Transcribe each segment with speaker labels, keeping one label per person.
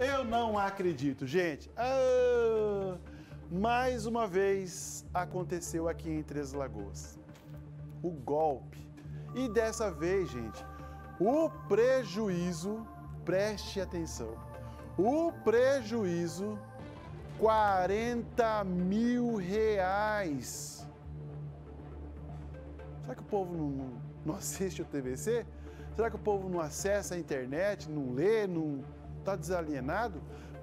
Speaker 1: Eu não acredito, gente. Ah, mais uma vez aconteceu aqui em Três Lagoas. O golpe. E dessa vez, gente, o prejuízo, preste atenção, o prejuízo 40 mil reais. Será que o povo não, não assiste o TVC? Será que o povo não acessa a internet, não lê, não está desalienado,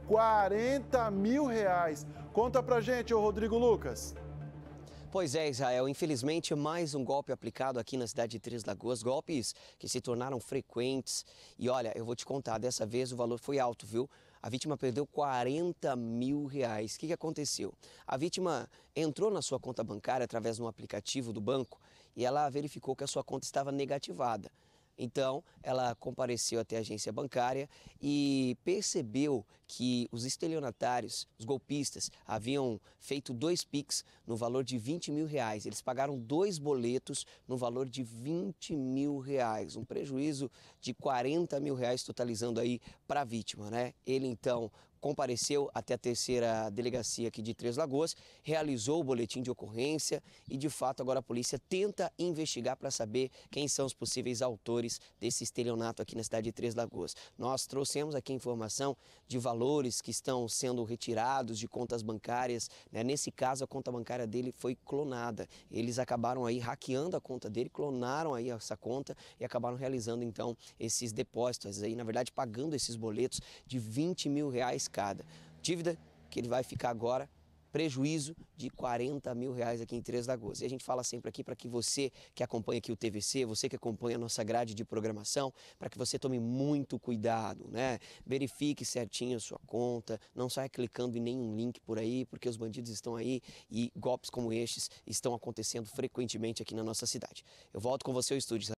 Speaker 1: 40 mil reais. Conta pra gente, ô Rodrigo Lucas.
Speaker 2: Pois é, Israel, infelizmente mais um golpe aplicado aqui na cidade de Três Lagoas, golpes que se tornaram frequentes. E olha, eu vou te contar, dessa vez o valor foi alto, viu? A vítima perdeu 40 mil reais. O que, que aconteceu? A vítima entrou na sua conta bancária através de um aplicativo do banco e ela verificou que a sua conta estava negativada. Então, ela compareceu até a agência bancária e percebeu que os estelionatários, os golpistas, haviam feito dois PIX no valor de 20 mil reais. Eles pagaram dois boletos no valor de 20 mil reais, um prejuízo de 40 mil reais totalizando aí para a vítima, né? Ele então compareceu até a terceira delegacia aqui de Três Lagoas, realizou o boletim de ocorrência e, de fato, agora a polícia tenta investigar para saber quem são os possíveis autores desse estelionato aqui na cidade de Três Lagoas. Nós trouxemos aqui informação de valor valores que estão sendo retirados de contas bancárias. Né? Nesse caso, a conta bancária dele foi clonada. Eles acabaram aí hackeando a conta dele, clonaram aí essa conta e acabaram realizando então esses depósitos aí, na verdade, pagando esses boletos de 20 mil reais cada. Dívida que ele vai ficar agora prejuízo de 40 mil reais aqui em Três Lagoas. E a gente fala sempre aqui para que você que acompanha aqui o TVC, você que acompanha a nossa grade de programação, para que você tome muito cuidado, né? Verifique certinho a sua conta, não saia clicando em nenhum link por aí, porque os bandidos estão aí e golpes como estes estão acontecendo frequentemente aqui na nossa cidade. Eu volto com você ao estúdio.